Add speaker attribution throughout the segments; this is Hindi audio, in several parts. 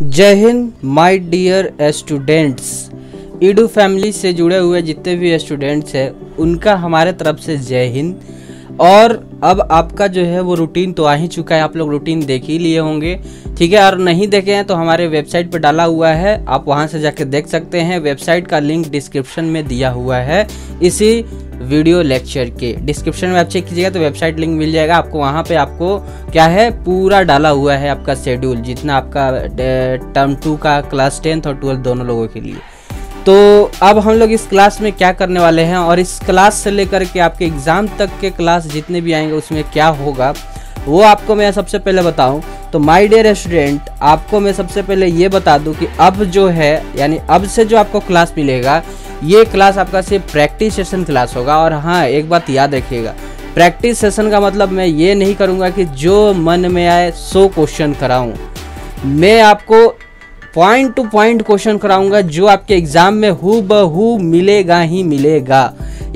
Speaker 1: जय हिंद my dear students edu family से जुड़े हुए जितने भी स्टूडेंट्स हैं उनका हमारे तरफ से जय हिंद और अब आपका जो है वो रूटीन तो आ ही चुका है आप लोग रूटीन देख ही लिए होंगे ठीक है और नहीं देखे हैं तो हमारे वेबसाइट पर डाला हुआ है आप वहाँ से जाके देख सकते हैं वेबसाइट का लिंक डिस्क्रिप्शन में दिया हुआ है इसी वीडियो लेक्चर के डिस्क्रिप्शन में आप चेक कीजिएगा तो वेबसाइट लिंक मिल जाएगा आपको वहाँ पे आपको क्या है पूरा डाला हुआ है आपका शेड्यूल जितना आपका टर्म टू का क्लास टेंथ और ट्वेल्थ दोनों लोगों के लिए तो अब हम लोग इस क्लास में क्या करने वाले हैं और इस क्लास से लेकर के आपके एग्ज़ाम तक के क्लास जितने भी आएंगे उसमें क्या होगा वो आपको मैं सबसे पहले बताऊं तो माय डियर स्टूडेंट आपको मैं सबसे पहले ये बता दूं कि अब जो है यानी अब से जो आपको क्लास मिलेगा ये क्लास आपका सिर्फ प्रैक्टिस सेशन क्लास होगा और हाँ एक बात याद रखिएगा प्रैक्टिस सेशन का मतलब मैं ये नहीं करूँगा कि जो मन में आए सो क्वेश्चन कराऊँ मैं आपको पॉइंट टू पॉइंट क्वेश्चन कराऊंगा जो आपके एग्जाम में हु बहु मिलेगा ही मिलेगा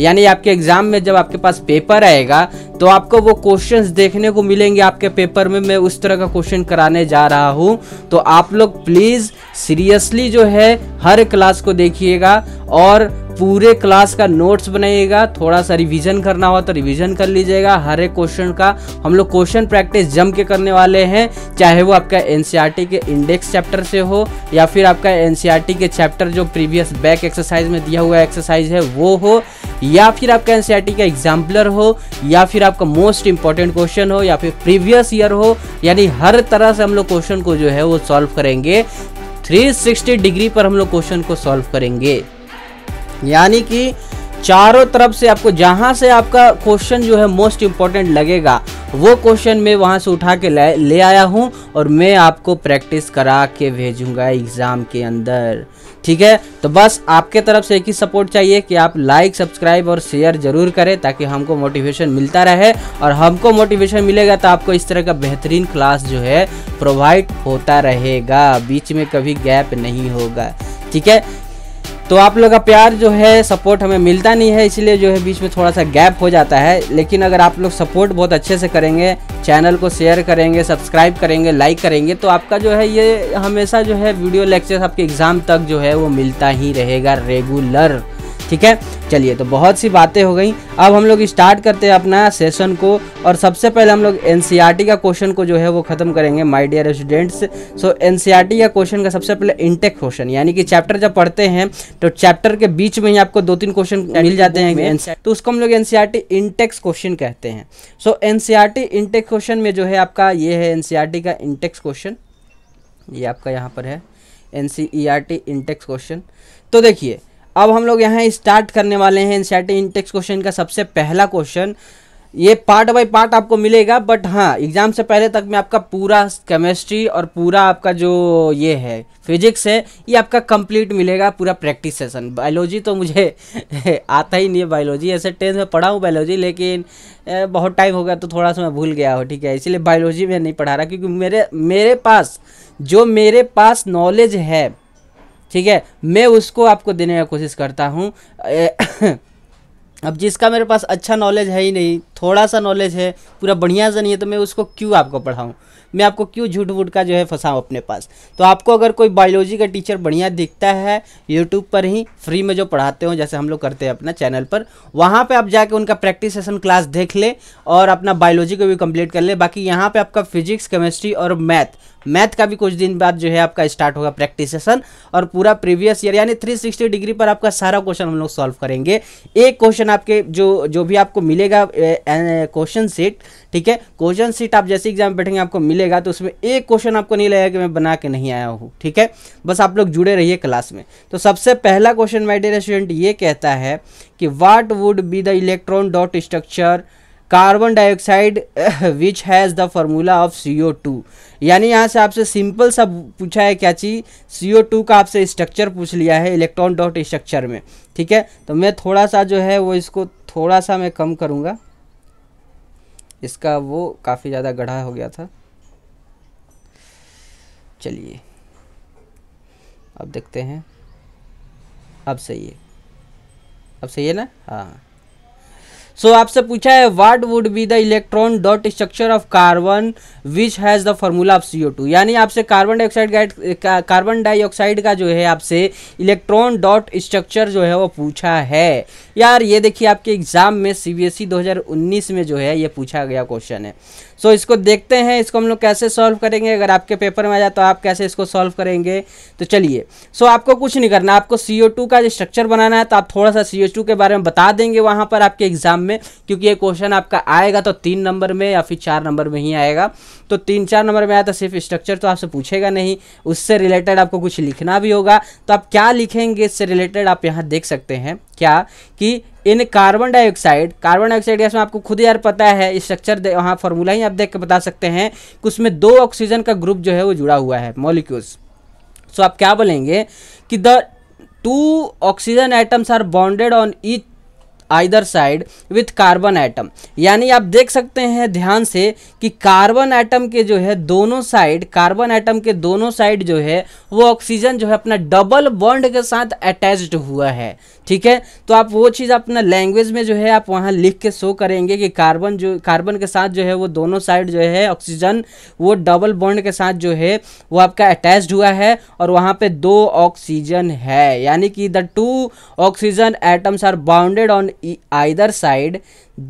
Speaker 1: यानी आपके एग्जाम में जब आपके पास पेपर आएगा तो आपको वो क्वेश्चंस देखने को मिलेंगे आपके पेपर में मैं उस तरह का क्वेश्चन कराने जा रहा हूँ तो आप लोग प्लीज़ सीरियसली जो है हर क्लास को देखिएगा और पूरे क्लास का नोट्स बनाइएगा थोड़ा सा रिवीजन करना हो तो रिवीजन कर लीजिएगा हर एक क्वेश्चन का हम लोग क्वेश्चन प्रैक्टिस जम के करने वाले हैं चाहे वो आपका एन के इंडेक्स चैप्टर से हो या फिर आपका एन के चैप्टर जो प्रीवियस बैक एक्सरसाइज में दिया हुआ एक्सरसाइज है वो हो या फिर आपका एन का एग्जाम्पलर हो या फिर आपका मोस्ट इंपॉर्टेंट क्वेश्चन हो या फिर प्रीवियस ईयर हो यानी हर तरह से हम लोग क्वेश्चन को जो है वो सॉल्व करेंगे 360 डिग्री पर हम लोग क्वेश्चन को सॉल्व करेंगे यानी कि चारों तरफ से आपको जहाँ से आपका क्वेश्चन जो है मोस्ट इम्पॉर्टेंट लगेगा वो क्वेश्चन मैं वहाँ से उठा के ले, ले आया हूँ और मैं आपको प्रैक्टिस करा के भेजूंगा एग्ज़ाम के अंदर ठीक है तो बस आपके तरफ से एक ही सपोर्ट चाहिए कि आप लाइक सब्सक्राइब और शेयर ज़रूर करें ताकि हमको मोटिवेशन मिलता रहे और हमको मोटिवेशन मिलेगा तो आपको इस तरह का बेहतरीन क्लास जो है प्रोवाइड होता रहेगा बीच में कभी गैप नहीं होगा ठीक है तो आप लोग का प्यार जो है सपोर्ट हमें मिलता नहीं है इसलिए जो है बीच में थोड़ा सा गैप हो जाता है लेकिन अगर आप लोग सपोर्ट बहुत अच्छे से करेंगे चैनल को शेयर करेंगे सब्सक्राइब करेंगे लाइक करेंगे तो आपका जो है ये हमेशा जो है वीडियो लेक्चर आपके एग्ज़ाम तक जो है वो मिलता ही रहेगा रेगुलर ठीक है चलिए तो बहुत सी बातें हो गई अब हम लोग स्टार्ट करते हैं अपना सेशन को और सबसे पहले हम लोग एन e का क्वेश्चन को जो है वो खत्म करेंगे my dear students so N का क्वेश्चन का सबसे पहले इंटेक क्वेश्चन यानी कि चैप्टर जब पढ़ते हैं तो चैप्टर के बीच में ही आपको दो तीन क्वेश्चन मिल जाते हैं e तो उसको हम लोग एन इंटेक्स क्वेश्चन कहते हैं सो एन इंटेक्स क्वेश्चन में जो है आपका ये है एन e का इंटेक्स क्वेश्चन ये आपका यहाँ पर है एन इंटेक्स क्वेश्चन तो देखिए अब हम लोग यहाँ स्टार्ट करने वाले हैं एनसीईआरटी इंटेक्स क्वेश्चन का सबसे पहला क्वेश्चन ये पार्ट बाय पार्ट आपको मिलेगा बट हाँ एग्ज़ाम से पहले तक में आपका पूरा केमिस्ट्री और पूरा आपका जो ये है फिजिक्स है ये आपका कंप्लीट मिलेगा पूरा प्रैक्टिस सेशन बायोलॉजी तो मुझे आता ही नहीं है बायोलॉजी ऐसे टेंथ में पढ़ा हूँ बायोलॉजी लेकिन बहुत टाइम हो गया तो थोड़ा सा मैं भूल गया हूँ ठीक है इसीलिए बायोलॉजी में नहीं पढ़ा रहा क्योंकि मेरे मेरे पास जो मेरे पास नॉलेज है ठीक है मैं उसको आपको देने का कोशिश करता हूँ अब जिसका मेरे पास अच्छा नॉलेज है ही नहीं थोड़ा सा नॉलेज है पूरा बढ़िया सा नहीं है तो मैं उसको क्यों आपको पढ़ाऊँ मैं आपको क्यों झूठ वूट का जो है फंसाऊँ अपने पास तो आपको अगर कोई बायोलॉजी का टीचर बढ़िया दिखता है यूट्यूब पर ही फ्री में जो पढ़ाते हो जैसे हम लोग करते हैं अपना चैनल पर वहाँ पर आप जाके उनका प्रैक्टिस सेशन क्लास देख ले और अपना बायोलॉजी को भी कंप्लीट कर ले बाकी यहाँ पर आपका फिजिक्स केमिस्ट्री और मैथ मैथ का भी कुछ दिन बाद जो है आपका स्टार्ट होगा प्रैक्टिस सेशन और पूरा प्रीवियस ईयर यानी 360 डिग्री पर आपका सारा क्वेश्चन हम लोग सॉल्व करेंगे एक क्वेश्चन आपके जो जो भी आपको मिलेगा क्वेश्चन सीट ठीक है क्वेश्चन सीट आप जैसे एग्जाम बैठेंगे आपको मिलेगा कीजिएगा तो उसमें एक क्वेश्चन आपको नहीं लगेगा कि मैं बना के नहीं आया हूँ ठीक है बस आप लोग जुड़े रहिए क्लास में तो सबसे पहला क्वेश्चन माई डेयर स्टूडेंट ये कहता है कि what would be the electron dot structure carbon dioxide which has the formula of C O two यानी यहाँ से आपसे सिंपल सा पूछा है क्या चीज सी ओ टू का आपसे स्ट्रक्चर पूछ लिया है इलेक्ट्रॉन डॉट स्ट्रक्चर में ठीक है तो मैं थोड़ा सा जो है वो इसको थोड़ा सा मैं कम करूँगा इसका वो काफ़ी ज़्यादा गढ़ा हो गया था चलिए अब देखते हैं अब सही है अब सही है ना हाँ सो so, आपसे पूछा है what would be the electron dot structure of carbon which has the formula of CO two यानी आपसे कार्बन डाइऑक्साइड का कार्बन डाइऑक्साइड का जो है आपसे इलेक्ट्रॉन डॉट स्ट्रक्चर जो है वो पूछा है यार ये देखिए आपके एग्ज़ाम में सी बी एस ई दो हज़ार उन्नीस में जो है ये पूछा गया क्वेश्चन है सो इसको देखते हैं इसको हम लोग कैसे सॉल्व करेंगे अगर आपके पेपर में आ जाए तो आप कैसे इसको सॉल्व करेंगे तो चलिए सो आपको कुछ नहीं करना आपको सी ओ टू का जो स्ट्रक्चर बनाना है तो आप थोड़ा सा सी ओ टू के बारे में बता देंगे वहाँ पर आपके एग्ज़ाम में क्योंकि ये क्वेश्चन आपका आएगा तो तीन नंबर में या फिर चार नंबर में ही आएगा तो तीन चार नंबर में आया तो सिर्फ स्ट्रक्चर तो आपसे पूछेगा नहीं उससे रिलेटेड आपको कुछ लिखना भी होगा तो आप क्या लिखेंगे इससे रिलेटेड आप यहाँ देख सकते हैं क्या कि इन carbon dioxide carbon dioxide gas में आपको खुद यार पता है स्ट्रक्चर वहाँ फॉर्मूला ही आप देख के बता सकते हैं कि उसमें दो ऑक्सीजन का ग्रुप जो है वो जुड़ा हुआ है मॉलिक्यूल्स सो आप क्या बोलेंगे कि the two oxygen atoms are bonded on each either side with carbon atom यानी आप देख सकते हैं ध्यान से कि कार्बन एटम के जो है दोनों साइड कार्बन एटम के दोनों साइड जो है वो ऑक्सीजन जो है अपना डबल बॉन्ड के साथ अटैच्ड हुआ है ठीक है तो आप वो चीज़ अपना लैंग्वेज में जो है आप वहाँ लिख के शो करेंगे कि कार्बन जो कार्बन के साथ जो है वो दोनों साइड जो है ऑक्सीजन वो डबल बॉन्ड के साथ जो है वो आपका अटैच्ड हुआ है और वहाँ पे दो ऑक्सीजन है यानी कि the two oxygen atoms are bounded on either side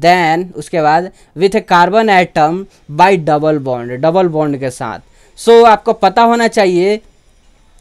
Speaker 1: then उसके बाद with a carbon atom by double bond double bond के साथ सो so, आपको पता होना चाहिए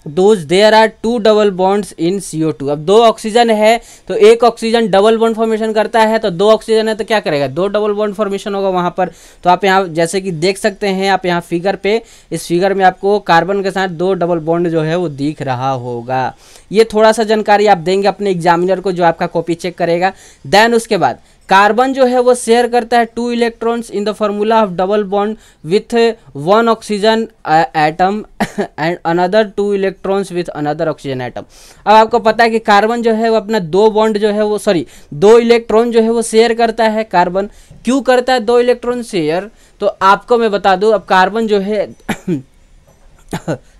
Speaker 1: those there are two double bonds in CO two अब दो ऑक्सीजन है तो एक ऑक्सीजन डबल बॉन्ड फॉर्मेशन करता है तो दो ऑक्सीजन है तो क्या करेगा दो डबल बॉन्ड फॉर्मेशन होगा वहाँ पर तो आप यहाँ जैसे कि देख सकते हैं आप यहाँ फिगर पे इस फिगर में आपको कार्बन के साथ दो डबल बॉन्ड जो है वो दिख रहा होगा ये थोड़ा सा जानकारी आप देंगे अपने एग्जामिनर को जो आपका कॉपी चेक करेगा देन उसके बाद कार्बन जो है वो शेयर करता है two electrons in the formula of double bond with one oxygen atom and another two electrons with another oxygen atom अब आपको पता है कि कार्बन जो है वो अपना दो बॉन्ड जो है वो सॉरी दो इलेक्ट्रॉन जो है वो शेयर करता है कार्बन क्यों करता है दो इलेक्ट्रॉन शेयर तो आपको मैं बता दूँ अब कार्बन जो है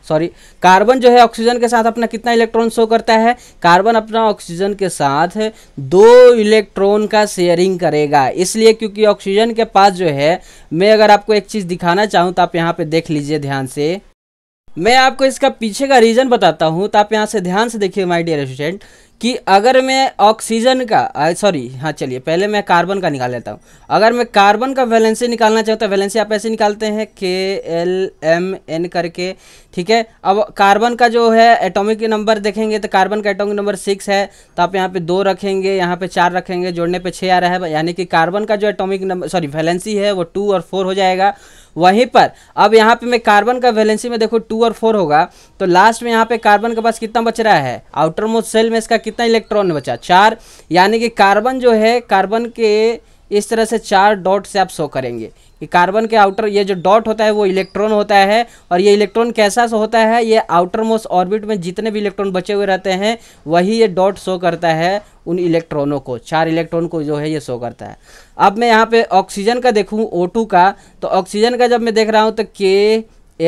Speaker 1: सॉरी कार्बन जो है ऑक्सीजन के साथ अपना कितना इलेक्ट्रॉन शो करता है कार्बन अपना ऑक्सीजन के साथ दो इलेक्ट्रॉन का शेयरिंग करेगा इसलिए क्योंकि ऑक्सीजन के पास जो है मैं अगर आपको एक चीज़ दिखाना चाहूँ तो आप यहाँ पे देख लीजिए ध्यान से मैं आपको इसका पीछे का रीज़न बताता हूँ तो आप यहाँ से ध्यान से देखिए माय डियर स्टूडेंट कि अगर मैं ऑक्सीजन का सॉरी हाँ चलिए पहले मैं कार्बन का निकाल लेता हूँ अगर मैं कार्बन का वैलेंसी निकालना चाहूँ तो वैलेंसी आप ऐसे निकालते हैं के एल एम एन करके ठीक है अब कार्बन का जो है एटॉमिक नंबर देखेंगे तो कार्बन का एटॉमिक नंबर सिक्स है तो आप यहाँ पे दो रखेंगे यहाँ पे चार रखेंगे जोड़ने पर छः आ रहा है यानी कि कार्बन का जो एटोमिक नंबर सॉरी वैलेंसी है वो टू और फोर हो जाएगा वहीं पर अब यहाँ पे मैं कार्बन का वैलेंसी में देखो टू और फोर होगा तो लास्ट में यहाँ पे कार्बन के पास कितना बच रहा है आउटर मोस्ट सेल में इसका कितना इलेक्ट्रॉन बचा चार यानी कि कार्बन जो है कार्बन के इस तरह से चार डॉट से आप शो करेंगे ये कार्बन के आउटर ये जो डॉट होता है वो इलेक्ट्रॉन होता है और ये इलेक्ट्रॉन कैसा सो होता है ये आउटर मोस्ट ऑर्बिट में जितने भी इलेक्ट्रॉन बचे हुए रहते हैं वही ये डॉट शो करता है उन इलेक्ट्रॉनों को चार इलेक्ट्रॉन को जो है ये शो करता है अब मैं यहाँ पे ऑक्सीजन का देखूँ ओ का तो ऑक्सीजन का जब मैं देख रहा हूँ तो के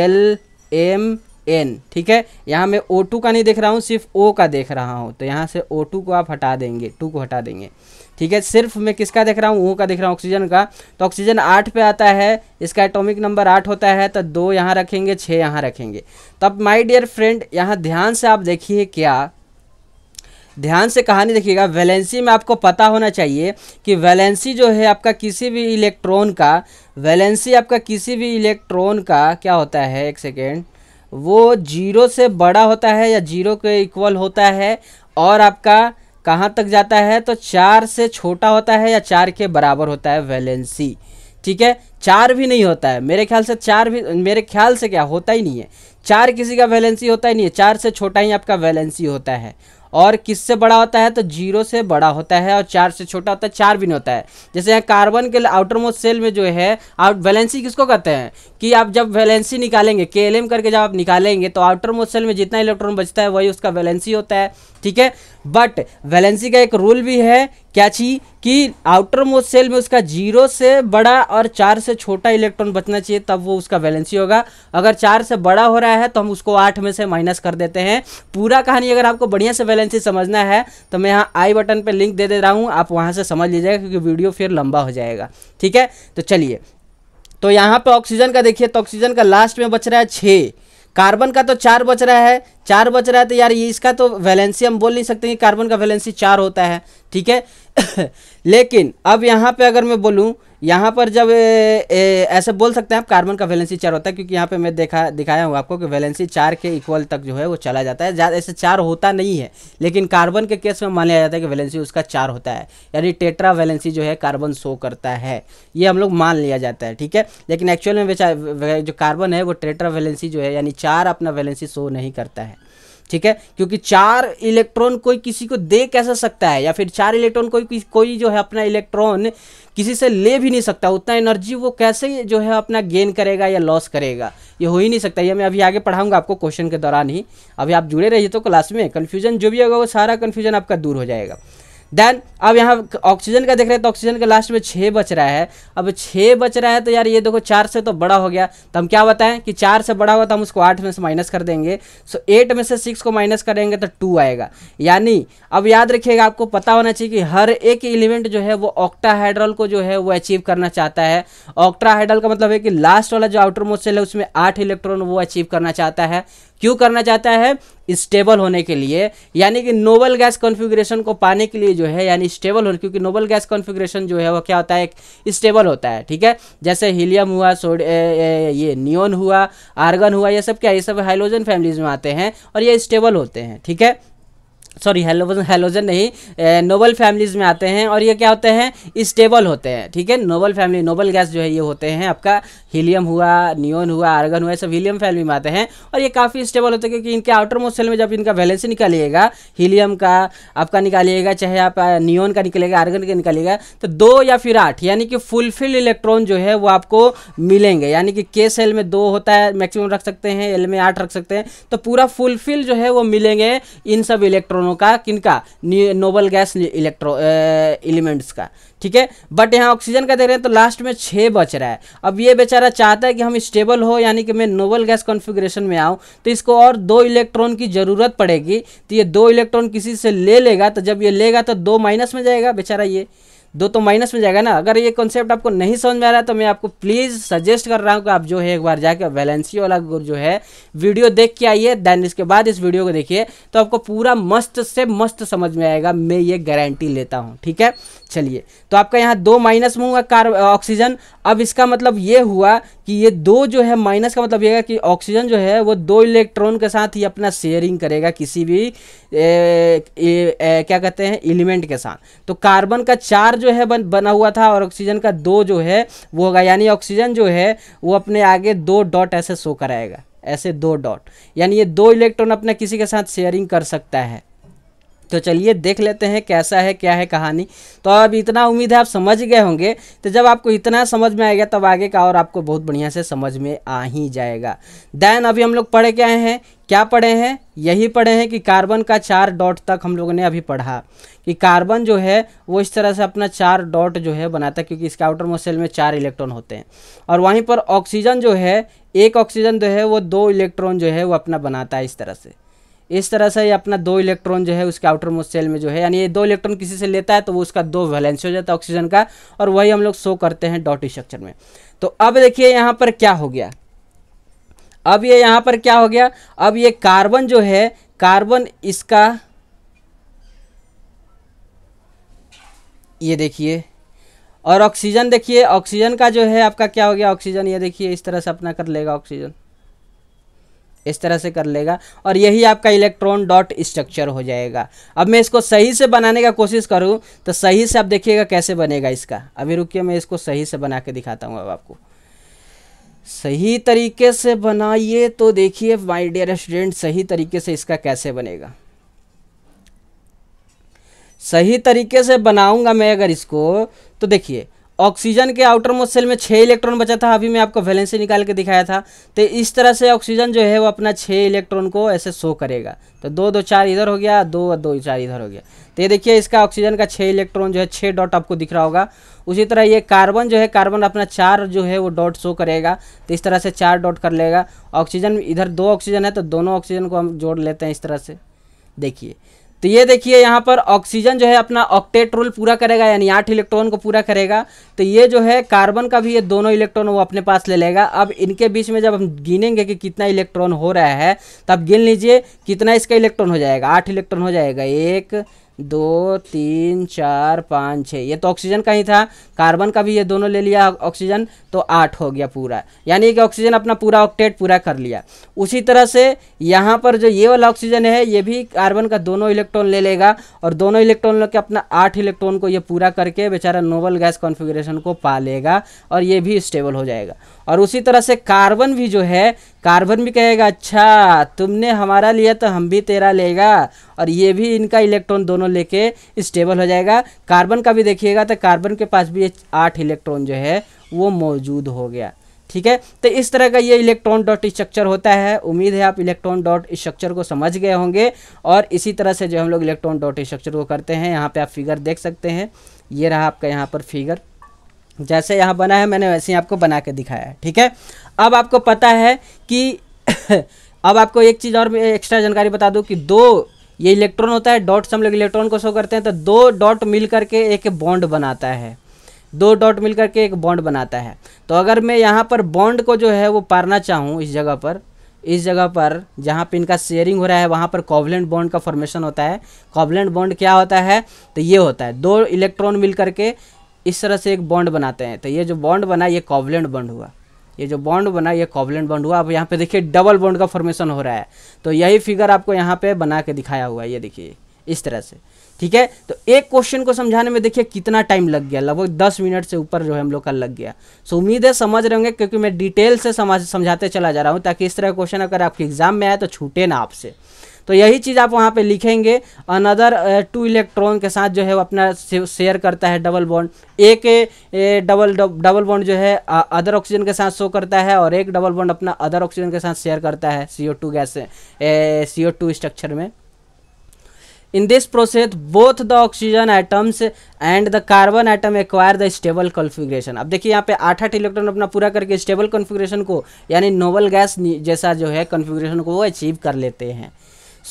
Speaker 1: एल एम एन ठीक है यहाँ मैं ओ का नहीं देख रहा हूँ सिर्फ ओ का देख रहा हूँ तो यहाँ से ओ को आप हटा देंगे टू को हटा देंगे ठीक है सिर्फ मैं किसका देख रहा हूँ ऊ का देख रहा हूँ ऑक्सीजन का तो ऑक्सीजन आठ पे आता है इसका एटॉमिक नंबर आठ होता है तो दो यहाँ रखेंगे छः यहाँ रखेंगे तो अब माय डियर फ्रेंड यहाँ ध्यान से आप देखिए क्या ध्यान से कहानी देखिएगा वैलेंसी में आपको पता होना चाहिए कि वैलेंसी जो है आपका किसी भी इलेक्ट्रॉन का वैलेंसी आपका किसी भी इलेक्ट्रॉन का क्या होता है एक सेकेंड वो जीरो से बड़ा होता है या जीरो के इक्वल होता है और आपका कहाँ तक जाता है तो चार से छोटा होता है या चार के बराबर होता है वैलेंसी ठीक है चार भी नहीं होता है मेरे ख्याल से चार भी मेरे ख्याल से क्या होता ही नहीं है चार किसी का वैलेंसी होता ही नहीं है चार से छोटा ही आपका वैलेंसी होता है और किससे बड़ा होता है तो जीरो से बड़ा होता है और चार से छोटा होता है चार भी नहीं होता है जैसे यहाँ कार्बन के आउटर मोस्ट सेल में जो है आउट वैलेंसी किसको कहते हैं कि आप जब वैलेंसी निकालेंगे के करके जब आप निकालेंगे तो आउटर मोस्ट सेल में जितना इलेक्ट्रॉन बचता है वही उसका वैलेंसी होता है ठीक है बट वैलेंसी का एक रूल भी है क्या चीज कि आउटर मोस्ट सेल में उसका जीरो से बड़ा और चार से छोटा इलेक्ट्रॉन बचना चाहिए तब वो उसका वैलेंसी होगा अगर चार से बड़ा हो रहा है तो हम उसको आठ में से माइनस कर देते हैं पूरा कहानी अगर आपको बढ़िया से वैलेंसी समझना है तो मैं यहाँ आई बटन पर लिंक दे दे रहा हूँ आप वहाँ से समझ लीजिएगा क्योंकि वीडियो फिर लंबा हो जाएगा ठीक है तो चलिए तो यहाँ पर ऑक्सीजन का देखिए तो ऑक्सीजन का लास्ट में बच रहा है छः कार्बन का तो चार बच रहा है चार बच रहा है तो यार ये इसका तो वैलेंसी हम बोल नहीं सकते कि कार्बन का वैलेंसी चार होता है ठीक है लेकिन अब यहाँ पे अगर मैं बोलूँ यहाँ पर जब ऐसे बोल सकते हैं आप कार्बन का वैलेंसी चार होता है क्योंकि यहाँ पे मैं देखा दिखाया हूँ आपको कि वैलेंसी चार के इक्वल तक जो है वो चला जाता है ज़्यादा ऐसे चार होता नहीं है लेकिन कार्बन के केस में मान लिया जाता है कि वैलेंसी उसका चार होता है यानी टेट्रा वैलेंसी जो है कार्बन शो करता है ये हम लोग मान लिया जाता है ठीक है लेकिन एक्चुअल में जो कार्बन है वो टेट्रा वैलेंसी जो है यानी चार अपना वैलेंसी शो नहीं करता है ठीक है क्योंकि चार इलेक्ट्रॉन कोई किसी को दे कैसे सकता है या फिर चार इलेक्ट्रॉन कोई कोई जो है अपना इलेक्ट्रॉन किसी से ले भी नहीं सकता उतना एनर्जी वो कैसे जो है अपना गेन करेगा या लॉस करेगा ये हो ही नहीं सकता ये मैं अभी आगे पढ़ाऊंगा आपको क्वेश्चन के दौरान ही अभी आप जुड़े रहिए तो क्लास में कन्फ्यूजन जो भी होगा वो सारा कन्फ्यूजन आपका दूर हो जाएगा देन अब यहाँ ऑक्सीजन का देख रहे हैं तो ऑक्सीजन का लास्ट में छः बच रहा है अब छः बच रहा है तो यार ये देखो चार से तो बड़ा हो गया तो हम क्या बताएं कि चार से बड़ा हुआ तो हम उसको आठ में से माइनस कर देंगे सो एट में से सिक्स को माइनस करेंगे तो टू आएगा यानी अब याद रखिएगा आपको पता होना चाहिए कि हर एक एलिमेंट जो है वो ऑक्टाहाइड्रल को जो है वो अचीव करना चाहता है ऑक्टाहाइड्रल का मतलब है कि लास्ट वाला जो आउटर मोस्ट सेल है उसमें आठ इलेक्ट्रॉन वो अचीव करना चाहता है क्यों करना चाहता है स्टेबल होने के लिए यानी कि नोबल गैस कॉन्फ़िगरेशन को पाने के लिए जो है यानी स्टेबल होने क्योंकि नोबल गैस कॉन्फ़िगरेशन जो है वो क्या होता है एक स्टेबल होता है ठीक है जैसे हीलियम हुआ सोड ए, ए, ये नियोन हुआ आर्गन हुआ ये सब क्या ये सब हाइलोजन फैमिलीज में आते हैं और ये स्टेबल होते हैं ठीक है सॉरी हेलोजन हेलोजन नहीं नोबल फैमिलीज में आते हैं और ये क्या होते हैं स्टेबल होते हैं ठीक है नोबल फैमिली नोबल गैस जो है ये होते हैं आपका हीलियम हुआ नियोन हुआ आर्गन हुआ सब हीलियम फैमिली में आते हैं और ये काफ़ी स्टेबल होते हैं क्योंकि इनके आउटर मोस्ट सेल में जब इनका वैलेंसी निकालिएगा हीलियम का आपका निकालिएगा चाहे आप नियोन का निकलेगा आर्गन का निकालिएगा तो दो या फिर आठ यानी कि फुलफिल इलेक्ट्रॉन जो है वो आपको मिलेंगे यानी कि के सेल में दो होता है मैक्सिमम रख सकते हैं एल में आठ रख सकते हैं तो पूरा फुलफिल जो है वो मिलेंगे इन सब इलेक्ट्रॉन इलेक्ट्रॉनों का किनका नोबल गैस इलेक्ट्रो एलिमेंट्स का ठीक है बट यहाँ ऑक्सीजन का देख रहे हैं तो लास्ट में छः बच रहा है अब ये बेचारा चाहता है कि हम स्टेबल हो यानी कि मैं नोबल गैस कॉन्फ़िगरेशन में आऊँ तो इसको और दो इलेक्ट्रॉन की ज़रूरत पड़ेगी तो ये दो इलेक्ट्रॉन किसी से ले लेगा तो जब ये लेगा तो दो माइनस में जाएगा बेचारा ये दो तो माइनस में जाएगा ना अगर ये कॉन्सेप्ट आपको नहीं समझ में आ रहा है तो मैं आपको प्लीज़ सजेस्ट कर रहा हूँ कि आप जो है एक बार जाकर वैलेंसी वाला जो है वीडियो देख के आइए देन इसके बाद इस वीडियो को देखिए तो आपको पूरा मस्त से मस्त समझ में आएगा मैं ये गारंटी लेता हूँ ठीक है चलिए तो आपका यहाँ दो माइनस में हुआ कार्ब ऑक्सीजन अब इसका मतलब ये हुआ कि ये दो जो है माइनस का मतलब ये है कि ऑक्सीजन जो है वो दो इलेक्ट्रॉन के साथ ही अपना शेयरिंग करेगा किसी भी ए, ए, ए, क्या कहते हैं एलिमेंट के साथ तो कार्बन का चार जो है बन, बना हुआ था और ऑक्सीजन का दो जो है वो होगा यानी ऑक्सीजन जो है वो अपने आगे दो डॉट ऐसे शो कराएगा ऐसे दो डॉट यानी ये दो इलेक्ट्रॉन अपना किसी के साथ शेयरिंग कर सकता है तो चलिए देख लेते हैं कैसा है क्या है कहानी तो अब इतना उम्मीद है आप समझ गए होंगे तो जब आपको इतना समझ में आएगा तब आगे का और आपको बहुत बढ़िया से समझ में आ ही जाएगा दैन अभी हम लोग पढ़े क्या हैं क्या पढ़े हैं यही पढ़े हैं कि कार्बन का चार डॉट तक हम लोगों ने अभी पढ़ा कि कार्बन जो है वो इस तरह से अपना चार डॉट जो है बनाता है क्योंकि इसके आउटर मोसेल में चार इलेक्ट्रॉन होते हैं और वहीं पर ऑक्सीजन जो है एक ऑक्सीजन जो है वो दो इलेक्ट्रॉन जो है वो अपना बनाता है इस तरह से इस तरह से अपना दो इलेक्ट्रॉन जो है उसके आउटर मोस्ट सेल में जो है यानी ये दो इलेक्ट्रॉन किसी से लेता है तो वो उसका दो वैलेंस हो जाता है ऑक्सीजन का और वही हम लोग शो करते हैं डॉट स्ट्रक्चर e में तो अब देखिए यहाँ पर क्या हो गया अब ये यहाँ पर क्या हो गया अब ये कार्बन जो है कार्बन इसका ये देखिए और ऑक्सीजन देखिए ऑक्सीजन का जो है आपका क्या हो गया ऑक्सीजन ये देखिए इस तरह से अपना कर लेगा ऑक्सीजन इस तरह से कर लेगा और यही आपका इलेक्ट्रॉन डॉट स्ट्रक्चर हो जाएगा अब मैं इसको सही से बनाने का कोशिश करूँ तो सही से आप देखिएगा कैसे बनेगा इसका अभी रुकिए मैं इसको सही से बना के दिखाता हूँ अब आपको सही तरीके से बनाइए तो देखिए माय डियर स्टूडेंट सही तरीके से इसका कैसे बनेगा सही तरीके से बनाऊंगा मैं अगर इसको तो देखिए ऑक्सीजन के आउटर मोस्ट सेल में छः इलेक्ट्रॉन बचा था अभी मैं आपको वैलेंसी निकाल के दिखाया था तो इस तरह से ऑक्सीजन जो है वो अपना छः इलेक्ट्रॉन को ऐसे शो करेगा तो दो दो चार इधर हो गया दो और दो चार इधर हो गया तो ये देखिए इसका ऑक्सीजन का छः इलेक्ट्रॉन जो है छः डॉट आपको दिख रहा होगा उसी तरह ये कार्बन जो है कार्बन अपना चार जो है वो डॉट शो करेगा तो इस तरह से चार डॉट कर लेगा ऑक्सीजन इधर दो ऑक्सीजन है तो दोनों ऑक्सीजन को हम जोड़ लेते हैं इस तरह से देखिए तो ये देखिए यहाँ पर ऑक्सीजन जो है अपना ऑक्टेट रोल पूरा करेगा यानी आठ इलेक्ट्रॉन को पूरा करेगा तो ये जो है कार्बन का भी ये दोनों इलेक्ट्रॉन वो अपने पास ले लेगा अब इनके बीच में जब हम गिनेंगे कि कितना इलेक्ट्रॉन हो रहा है तब गिन लीजिए कितना इसका इलेक्ट्रॉन हो जाएगा आठ इलेक्ट्रॉन हो जाएगा एक दो तीन चार पाँच छः ये तो ऑक्सीजन का ही था कार्बन का भी ये दोनों ले लिया ऑक्सीजन तो आठ हो गया पूरा यानी कि ऑक्सीजन अपना पूरा ऑक्टेट पूरा कर लिया उसी तरह से यहाँ पर जो ये वाला ऑक्सीजन है ये भी कार्बन का दोनों इलेक्ट्रॉन ले लेगा और दोनों इलेक्ट्रॉन लेके अपना आठ इलेक्ट्रॉन को ये पूरा करके बेचारा नोबल गैस कॉन्फिग्रेशन ऑक्सीडेशन को पा लेगा और ये भी स्टेबल हो जाएगा और उसी तरह से कार्बन भी जो है कार्बन भी कहेगा अच्छा तुमने हमारा लिया तो हम भी तेरा लेगा और ये भी इनका इलेक्ट्रॉन दोनों लेके स्टेबल हो जाएगा कार्बन का भी देखिएगा तो कार्बन के पास भी आठ इलेक्ट्रॉन जो है वो मौजूद हो गया ठीक है तो इस तरह का ये इलेक्ट्रॉन डॉट स्ट्रक्चर होता है उम्मीद है आप इलेक्ट्रॉन डॉट स्ट्रक्चर को समझ गए होंगे और इसी तरह से जो हम लोग इलेक्ट्रॉन डॉट स्ट्रक्चर को करते हैं यहाँ पे आप फिगर देख सकते हैं ये रहा आपका यहाँ पर फिगर जैसे यहाँ बना है मैंने वैसे ही आपको बना के दिखाया है ठीक है अब आपको पता है कि अब आपको एक चीज़ और एक्स्ट्रा जानकारी बता दूँ कि दो ये इलेक्ट्रॉन होता है डॉट से हम लोग इलेक्ट्रॉन को शो करते हैं तो दो डॉट मिल करके एक बॉन्ड बनाता है दो डॉट मिल करके एक बॉन्ड बनाता है तो अगर मैं यहाँ पर बॉन्ड को जो है वो पारना चाहूँ इस जगह पर इस जगह पर जहाँ पर इनका शेयरिंग हो रहा है वहाँ पर कॉवलेंट बॉन्ड का फॉर्मेशन होता है कॉवलेंट बॉन्ड क्या होता है तो ये होता है दो इलेक्ट्रॉन मिल करके इस तरह से एक बॉन्ड बनाते हैं तो ये जो बॉन्ड बना ये कॉवलेंट बॉन्ड हुआ ये जो बॉन्ड बना ये कॉवलेंट बॉन्ड हुआ अब यहाँ पे देखिए डबल बॉन्ड का फॉर्मेशन हो रहा है तो यही फिगर आपको यहाँ पे बना के दिखाया हुआ है ये देखिए इस तरह से ठीक है तो एक क्वेश्चन को समझाने में देखिए कितना टाइम लग गया लगभग दस मिनट से ऊपर जो है हम लोग का लग गया सो so, उम्मीद है समझ रहे होंगे क्योंकि मैं डिटेल से समझ समझाते चला जा रहा हूँ ताकि इस तरह क्वेश्चन अगर आपके एग्जाम में आए तो छूटे ना आपसे तो यही चीज़ आप वहाँ पे लिखेंगे अनदर टू इलेक्ट्रॉन के साथ जो है वो अपना शेयर करता है डबल बॉन्ड एक ए, डबल डबल बॉन्ड जो है अदर uh, ऑक्सीजन के साथ शो करता है और एक डबल बॉन्ड अपना अदर ऑक्सीजन के साथ शेयर करता है सी गैस सी ओ स्ट्रक्चर में in this process both the oxygen atoms and the carbon atom acquire the stable configuration अब देखिए यहाँ पे आठ आठ इलेक्ट्रॉन अपना पूरा करके स्टेबल कॉन्फिग्रेशन को यानी नोबल गैस जैसा जो है कॉन्फिग्रेशन को वो अचीव कर लेते हैं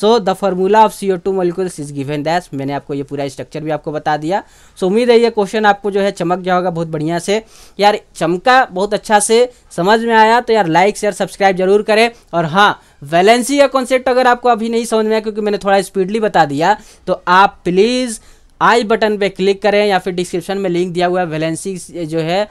Speaker 1: so the formula of C O two molecules is given thus मैंने आपको ये पूरा स्ट्रक्चर भी आपको बता दिया सो so, उम्मीद है ये क्वेश्चन आपको जो है चमक होगा बहुत बढ़िया से यार चमका बहुत अच्छा से समझ में आया तो यार लाइक शेयर सब्सक्राइब जरूर करें और हाँ वैलेंसी का कॉन्सेप्ट अगर आपको अभी नहीं समझ में आया क्योंकि मैंने थोड़ा स्पीडली बता दिया तो आप प्लीज़ आई बटन पे क्लिक करें या फिर डिस्क्रिप्शन में लिंक दिया हुआ है वैलेंसी जो है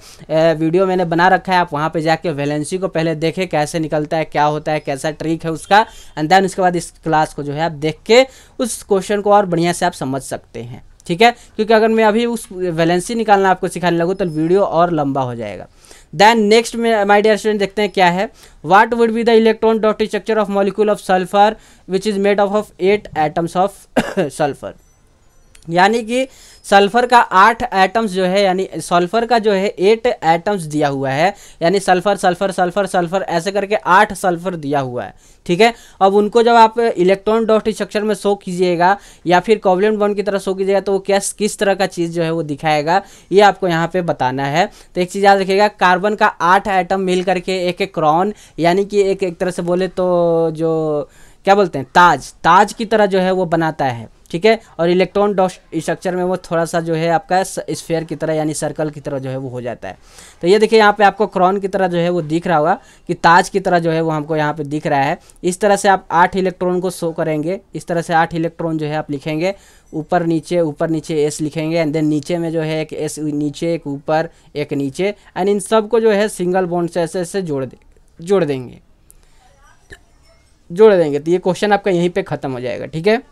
Speaker 1: वीडियो मैंने बना रखा है आप वहाँ पे जाके वैलेंसी को पहले देखें कैसे निकलता है क्या होता है कैसा ट्रिक है उसका एंड देन उसके बाद इस क्लास को जो है आप देख के उस क्वेश्चन को और बढ़िया से आप समझ सकते हैं ठीक है क्योंकि अगर मैं अभी उस वैलेंसी निकालना आपको सिखाने लगूँ तो वीडियो और लंबा हो जाएगा देन नेक्स्ट में माई डियर स्टूडेंट देखते हैं क्या है what would be the electron dot structure of molecule of sulphur which is made of of eight atoms of sulphur यानी कि सल्फर का आठ एटम्स जो है यानी सल्फर का जो है एट एटम्स दिया हुआ है यानी सल्फर सल्फर सल्फर सल्फर ऐसे करके आठ सल्फर दिया हुआ है ठीक है अब उनको जब आप इलेक्ट्रॉन डॉट स्ट्रक्चर में शो कीजिएगा या फिर कॉबलेन बॉन्ड की तरह शो कीजिएगा तो वो कैस किस तरह का चीज़ जो है वो दिखाएगा ये आपको यहाँ पर बताना है तो एक चीज़ याद रखिएगा कार्बन का आठ आइटम मिल करके एक एक क्रॉन यानी कि एक एक तरह से बोले तो जो क्या बोलते हैं ताज ताज की तरह जो है वो बनाता है ठीक है और इलेक्ट्रॉन डॉट स्ट्रक्चर में वो थोड़ा सा जो है आपका स्फेयर की तरह यानी सर्कल की तरह जो है वो हो जाता है तो ये देखिए यहाँ पे आपको क्रॉन की तरह जो है वो दिख रहा होगा कि ताज की तरह जो है वो हमको यहाँ पे दिख रहा है इस तरह से आप आठ इलेक्ट्रॉन को शो करेंगे इस तरह से आठ इलेक्ट्रॉन जो है आप लिखेंगे ऊपर नीचे ऊपर नीचे एस लिखेंगे एंड देन नीचे में जो है एक एस नीचे एक ऊपर एक नीचे एंड इन सबको जो है सिंगल बॉन्ड से ऐसे ऐसे जोड़ दे जोड़ देंगे जोड़ देंगे तो ये क्वेश्चन आपका यहीं पे ख़त्म हो जाएगा ठीक है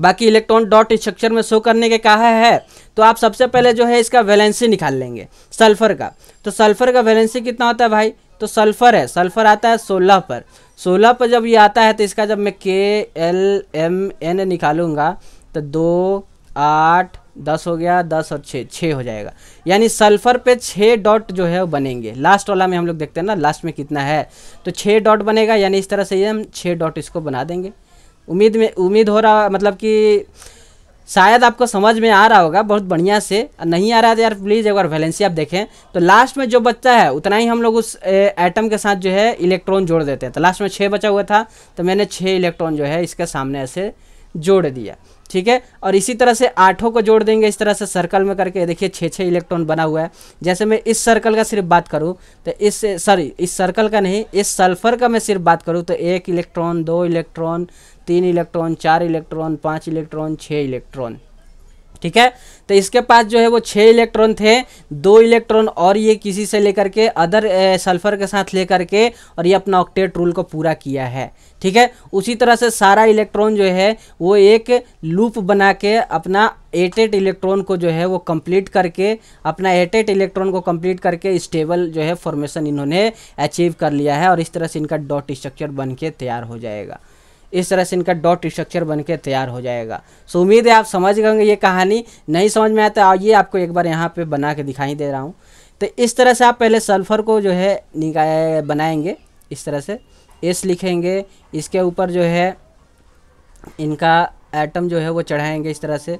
Speaker 1: बाकी इलेक्ट्रॉन डॉट स्ट्रक्चर में शो करने के कहा है तो आप सबसे पहले जो है इसका वैलेंसी निकाल लेंगे सल्फर का तो सल्फर का वैलेंसी कितना होता है भाई तो सल्फर है सल्फर आता है सोलह पर सोलह पर जब ये आता है तो इसका जब मैं के एल एम एन निकालूंगा तो दो आठ दस हो गया दस और छः छः हो जाएगा यानी सल्फर पे छः डॉट जो है वो बनेंगे लास्ट वाला में हम लोग देखते हैं ना लास्ट में कितना है तो छः डॉट बनेगा यानी इस तरह से ये हम छः डॉट इसको बना देंगे उम्मीद में उम्मीद हो रहा मतलब कि शायद आपको समझ में आ रहा होगा बहुत बढ़िया से नहीं आ रहा है तो यार प्लीज़ एक बार वैलेंसी आप देखें तो लास्ट में जो बच्चा है उतना ही हम लोग उस एटम के साथ जो है इलेक्ट्रॉन जोड़ देते हैं तो लास्ट में छः बचा हुआ था तो मैंने छः इलेक्ट्रॉन जो है इसके सामने ऐसे जोड़ दिया ठीक है और इसी तरह से आठों को जोड़ देंगे इस तरह से सर्कल में करके देखिए छः छः इलेक्ट्रॉन बना हुआ है जैसे मैं इस सर्कल का सिर्फ बात करूँ तो इस सॉरी इस सर्कल का नहीं इस सल्फर का मैं सिर्फ बात करूँ तो एक इलेक्ट्रॉन दो इलेक्ट्रॉन तीन इलेक्ट्रॉन चार इलेक्ट्रॉन पाँच इलेक्ट्रॉन छः इलेक्ट्रॉन ठीक है तो इसके पास जो है वो छः इलेक्ट्रॉन थे दो इलेक्ट्रॉन और ये किसी से लेकर के अदर सल्फर के साथ लेकर के और ये अपना ऑक्टेट रूल को पूरा किया है ठीक है उसी तरह से सारा इलेक्ट्रॉन जो है वो एक लूप बना के अपना एट एट इलेक्ट्रॉन को जो है वो कंप्लीट करके अपना एट एट इलेक्ट्रॉन को कंप्लीट करके स्टेबल जो है फॉर्मेशन इन्होंने अचीव कर लिया है और इस तरह से इनका डॉट स्ट्रक्चर बन के तैयार हो जाएगा इस तरह से इनका डॉट स्ट्रक्चर बन के तैयार हो जाएगा सो उम्मीद है आप समझ गए होंगे ये कहानी नहीं समझ में आता आइए ये आपको एक बार यहाँ पर बना के दिखाई दे रहा हूँ तो इस तरह से आप पहले सल्फर को जो है निका बनाएंगे इस तरह से एस लिखेंगे इसके ऊपर जो है इनका एटम जो है वो चढ़ाएंगे इस तरह से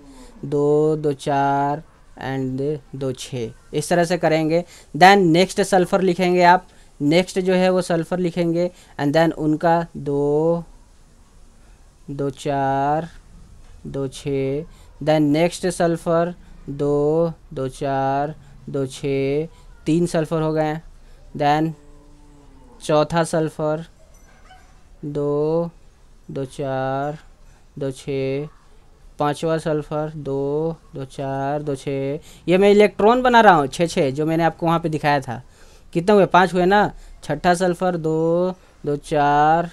Speaker 1: दो दो चार एंड दो छः इस तरह से करेंगे देन नेक्स्ट सल्फ़र लिखेंगे आप नेक्स्ट जो है वो सल्फ़र लिखेंगे एंड देन उनका दो दो चार दो छः देन नेक्स्ट सल्फ़र दो दो चार दो छः तीन सल्फ़र हो गए देन चौथा सल्फ़र दो दो चार दो छः पाँचवा सल्फ़र दो दो चार दो छः ये मैं इलेक्ट्रॉन बना रहा हूँ छः छः जो मैंने आपको वहाँ पे दिखाया था कितने हुए पाँच हुए ना छठा सल्फ़र दो दो चार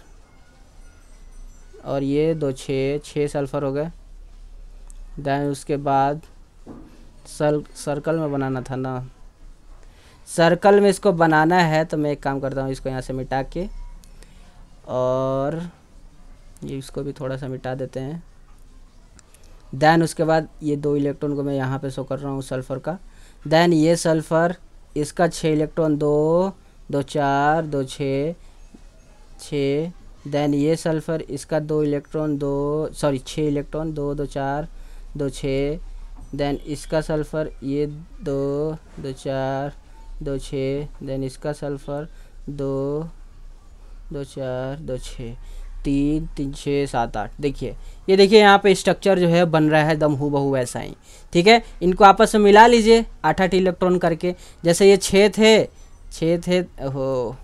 Speaker 1: और ये दो छः छः सल्फ़र हो गए दैन उसके बाद सल सर्कल में बनाना था ना सर्कल में इसको बनाना है तो मैं एक काम करता हूँ इसको यहाँ से मिटा के और ये इसको भी थोड़ा सा मिटा देते हैं दैन उसके बाद ये दो इलेक्ट्रॉन को मैं यहाँ पे शो कर रहा हूँ सल्फ़र का दैन ये सल्फ़र इसका छः इलेक्ट्रॉन दो दो चार दो छः छः देन ये सल्फ़र इसका दो इलेक्ट्रॉन दो सॉरी छः इलेक्ट्रॉन दो दो चार दो छः देन इसका सल्फ़र ये दो दो चार दो छः देन इसका सल्फ़र दो दो चार दो छः तीन तीन छः सात आठ देखिए ये देखिए यहाँ पे स्ट्रक्चर जो है बन रहा है दम हु बहू वैसा ही ठीक है इनको आपस में मिला लीजिए आठ आठ इलेक्ट्रॉन करके जैसे ये छः थे छः थे हो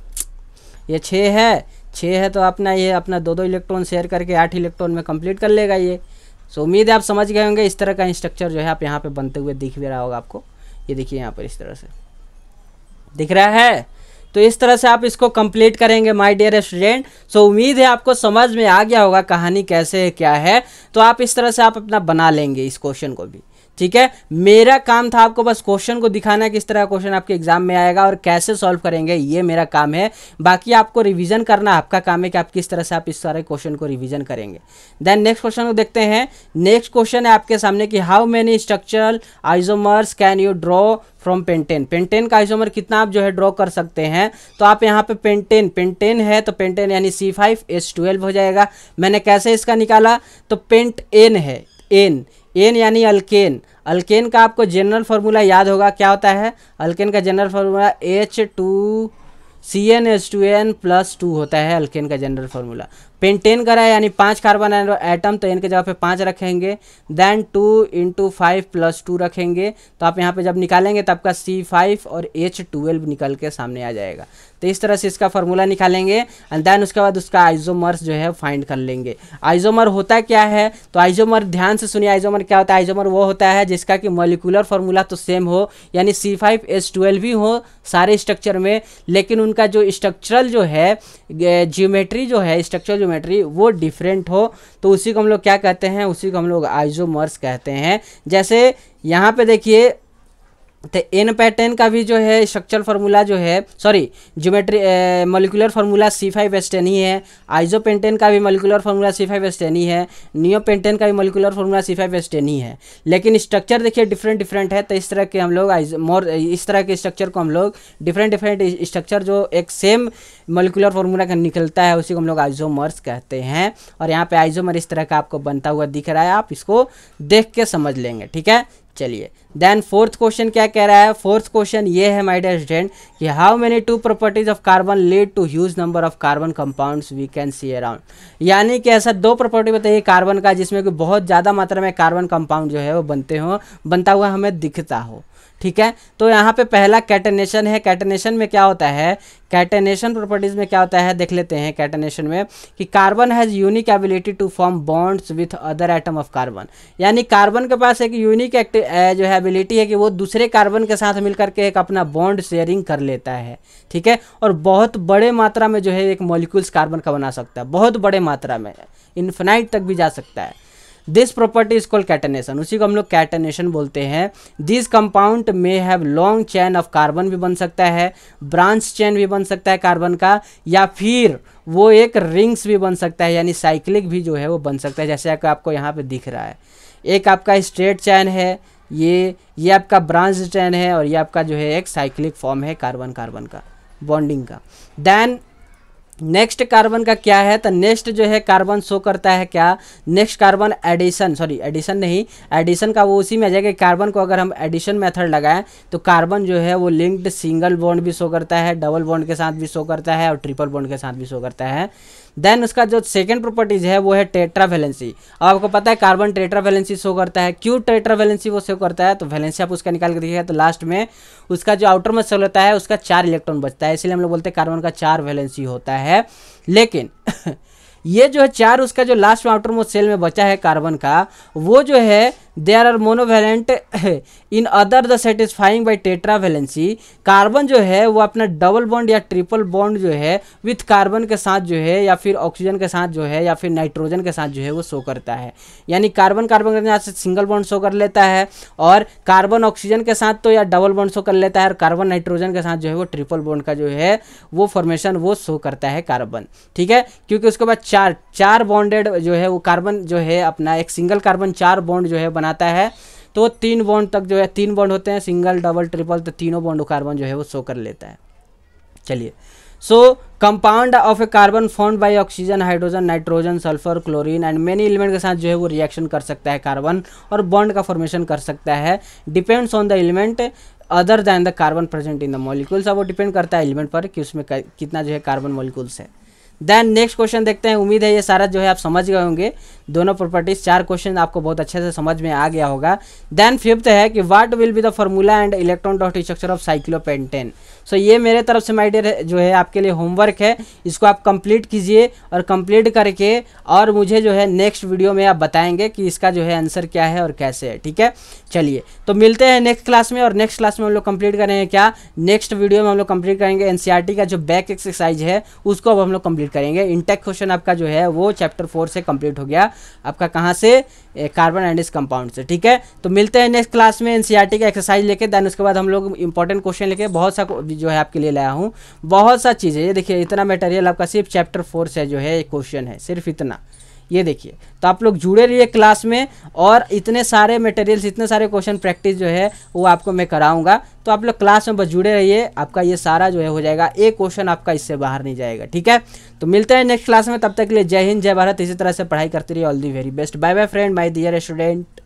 Speaker 1: ये छः है छः है तो अपना ये अपना दो दो इलेक्ट्रॉन शेयर करके आठ इलेक्ट्रॉन में कंप्लीट कर लेगा ये सो उम्मीद है आप समझ गए होंगे इस तरह का स्ट्रक्चर जो है आप यहाँ पे बनते हुए दिख भी रहा होगा आपको ये देखिए यहाँ पर इस तरह से दिख रहा है तो इस तरह से आप इसको कंप्लीट करेंगे माय डियर स्टूडेंट सो उम्मीद है आपको समझ में आ गया होगा कहानी कैसे है क्या है तो आप इस तरह से आप अपना बना लेंगे इस क्वेश्चन को भी ठीक है मेरा काम था आपको बस क्वेश्चन को दिखाना किस तरह का क्वेश्चन आपके एग्जाम में आएगा और कैसे सॉल्व करेंगे ये मेरा काम है बाकी आपको रिविजन करना आपका काम है कि आप किस तरह से आप इस सारे क्वेश्चन को रिविजन करेंगे देन नेक्स्ट क्वेश्चन को देखते हैं नेक्स्ट क्वेश्चन है आपके सामने कि how many structural isomers can you draw from pentane pentane का आइजोमर कितना आप जो है ड्रॉ कर सकते हैं तो आप यहाँ पे पेंटेन पेंटेन है तो पेंटेन यानी सी फाइव एस ट्वेल्व हो जाएगा मैंने कैसे इसका निकाला तो पेंट एन है एन एन यानी अल्केन अल्केन का आपको जनरल फार्मूला याद होगा क्या होता है अल्केन का general formula H two C n H two n plus two होता है अल्केन का जनरल फार्मूला पेंटेन करा है यानी पाँच कार्बन एटम तो एन के जगह पे पाँच रखेंगे then two into five plus two रखेंगे तो आप यहाँ पे जब निकालेंगे तो आपका सी फाइव और एच ट्वेल्व निकल के सामने आ जाएगा तो इस तरह से इसका फॉर्मूला निकालेंगे एंड देन उसके बाद उसका आइजोमर्स जो है फाइंड कर लेंगे आइजोमर होता क्या है तो आइजोमर ध्यान से सुनिए आइजोमर क्या होता है आइजोमर वो होता है जिसका कि मोलिकुलर फॉर्मूला तो सेम हो यानी सी फाइव एच ट्वेल्व भी हो सारे स्ट्रक्चर में लेकिन उनका जो स्ट्रक्चरल जो है जियोमेट्री जो है स्ट्रक्चर ज्योमेट्री वो डिफरेंट हो तो उसी को हम लोग क्या कहते हैं उसी को हम लोग आइजोमर्स कहते हैं जैसे यहाँ पे देखिए तो एन पैटर्न का भी जो है स्ट्रक्चर फार्मूला जो है sorry geometry molecular formula C five S ही है आइजो पेंटेन का भी molecular formula C five S ही है नियो पेंटेन का भी molecular formula C five S ही है लेकिन स्ट्रक्चर देखिए डिफरेंट डिफरेंट है तो इस तरह के हम लोग मोर इस तरह के स्ट्रक्चर को हम लोग डिफरेंट डिफरेंट स्ट्रक्चर जो एक सेम मोलिकुलर फार्मूला का निकलता है उसी को हम लोग आइजोमर्स कहते हैं और यहाँ पर आइजोमर इस तरह का आपको बनता हुआ दिख रहा है आप इसको देख के समझ लेंगे ठीक है चलिए देन फोर्थ क्वेश्चन क्या कह रहा है फोर्थ क्वेश्चन ये है माय डियर स्टूडेंट कि how many two properties of carbon lead to huge number of carbon compounds we can see around यानी कि ऐसा दो प्रॉपर्टी बताइए कार्बन का जिसमें कि बहुत ज़्यादा मात्रा में कार्बन कंपाउंड जो है वो बनते हो बनता हुआ हमें दिखता हो ठीक है तो यहाँ पे पहला कैटनेशन है कैटनेशन में क्या होता है कैटनेशन प्रॉपर्टीज़ में क्या होता है देख लेते हैं कैटनेशन में कि carbon has unique ability to form bonds with other atom of carbon यानी कार्बन के पास एक यूनिक एक्ट जो है एबिलिटी है कि वो दूसरे कार्बन के साथ मिल करके एक अपना बॉन्ड शेयरिंग कर लेता है ठीक है और बहुत बड़े मात्रा में जो है एक मोलिकुल्स कार्बन का बना सकता है बहुत बड़े मात्रा में इन्फेनाइट तक भी जा सकता है this property is call catenation उसी को हम लोग कैटनेशन बोलते हैं this compound may have long chain of carbon भी बन सकता है ब्रांच चैन भी बन सकता है कार्बन का या फिर वो एक रिंग्स भी बन सकता है यानी साइक्लिक भी जो है वो बन सकता है जैसे आपको यहाँ पे दिख रहा है एक आपका स्ट्रेट चैन है ये ये आपका ब्रांच चैन है और ये आपका जो है एक साइक्लिक फॉर्म है कार्बन कार्बन का बॉन्डिंग का देन नेक्स्ट कार्बन का क्या है तो नेक्स्ट जो है कार्बन शो करता है क्या next carbon addition sorry addition नहीं एडिशन का वो उसी में आ जाएगा कार्बन को अगर हम एडिशन मेथड लगाएं तो कार्बन जो है वो लिंक्ड सिंगल बॉन्ड भी शो करता है डबल बॉन्ड के साथ भी शो करता है और ट्रिपल बॉन्ड के साथ भी शो करता है देन उसका जो सेकेंड प्रॉपर्टीज है वो है टेट्रा वैलेंसी अब आपको पता है कार्बन टेट्रा वैलेंसी शो करता है क्यों टेट्रा वैलेंसी वो शो करता है तो वैलेंसी आप उसका निकाल के देखिएगा तो लास्ट में उसका जो आउटर में सेल होता है उसका चार इलेक्ट्रॉन बचता है इसलिए हम लोग बोलते हैं कार्बन का चार वैलेंसी होता है लेकिन ये जो है चार उसका जो लास्ट में आउटर मोस्ट सेल में बचा है कार्बन का वो जो है there are monovalent in other the satisfying by tetravalency carbon जो है वो अपना डबल बॉन्ड या ट्रिपल बॉन्ड जो है विथ कार्बन के साथ जो है या फिर ऑक्सीजन के साथ जो है या फिर नाइट्रोजन के साथ जो है वो शो करता है यानी कार्बन कार्बन के साथ सिंगल बॉन्ड शो कर लेता है और कार्बन ऑक्सीजन के साथ तो या डबल बॉन्ड शो कर लेता है और कार्बन नाइट्रोजन के साथ जो है वो ट्रिपल बॉन्ड का जो है वो फॉर्मेशन वो शो करता है कार्बन ठीक है क्योंकि उसके बाद चार चार बॉन्डेड जो है वो कार्बन जो है अपना एक सिंगल कार्बन चार बॉन्ड जो है बना बनाता है तो तीन बॉन्ड तक जो है तीन बॉन्ड होते हैं सिंगल डबल ट्रिपल तो तीनों बॉन्ड कार्बन जो है वो शो कर लेता है चलिए so compound of a carbon form by oxygen hydrogen nitrogen sulphur chlorine and many element के साथ जो है वो रिएक्शन कर सकता है कार्बन और बॉन्ड का फॉर्मेशन कर सकता है depends on the element other than the carbon present in the molecules अब वो डिपेंड करता है एलिमेंट पर कि उसमें कितना जो है कार्बन मॉलिक्यूल्स है देन नेक्स्ट क्वेश्चन देखते हैं उम्मीद है ये सारा जो है आप समझ गए होंगे दोनों प्रॉपर्टीज चार क्वेश्चन आपको बहुत अच्छे से समझ में आ गया होगा देन फिफ्थ है कि what will be the formula and electron dot structure of cyclopentane so ये मेरे तरफ से माय डियर जो है आपके लिए होमवर्क है इसको आप कंप्लीट कीजिए और कंप्लीट करके और मुझे जो है नेक्स्ट वीडियो में आप बताएंगे कि इसका जो है आंसर क्या है और कैसे है ठीक है चलिए तो मिलते हैं नेक्स्ट क्लास में और नेक्स्ट क्लास में हम लोग कंप्लीट करेंगे क्या नेक्स्ट वीडियो में हम लोग कंप्लीट करेंगे एन e का जो बैक एक्सरसाइज है उसको अब हम लोग कंप्लीट करेंगे इंटेक क्वेश्चन आपका जो है वो चैप्टर फोर से कंप्लीट हो गया आपका कहाँ से कार्बन एंड इस कंपाउंड से ठीक है तो मिलते हैं नेक्स्ट क्लास में एन e का एक्सरसाइज लेके देन उसके बाद हम लोग इंपॉर्टेंट क्वेश्चन लेके बहुत सा जो है आपके लिए लाया हूँ बहुत सा चीज़ है ये देखिए इतना मेटेरियल आपका सिर्फ चैप्टर फोर से जो है क्वेश्चन है सिर्फ इतना ये देखिए तो आप लोग जुड़े रहिए क्लास में और इतने सारे मटेरियल्स इतने सारे क्वेश्चन प्रैक्टिस जो है वो आपको मैं कराऊंगा तो आप लोग क्लास में बस जुड़े रहिए आपका ये सारा जो है हो जाएगा एक क्वेश्चन आपका इससे बाहर नहीं जाएगा ठीक है तो मिलते हैं नेक्स्ट क्लास में तब तक के लिए जय हिंद जय भारत इसी तरह से पढ़ाई करती रही all the very best bye bye friend my dear student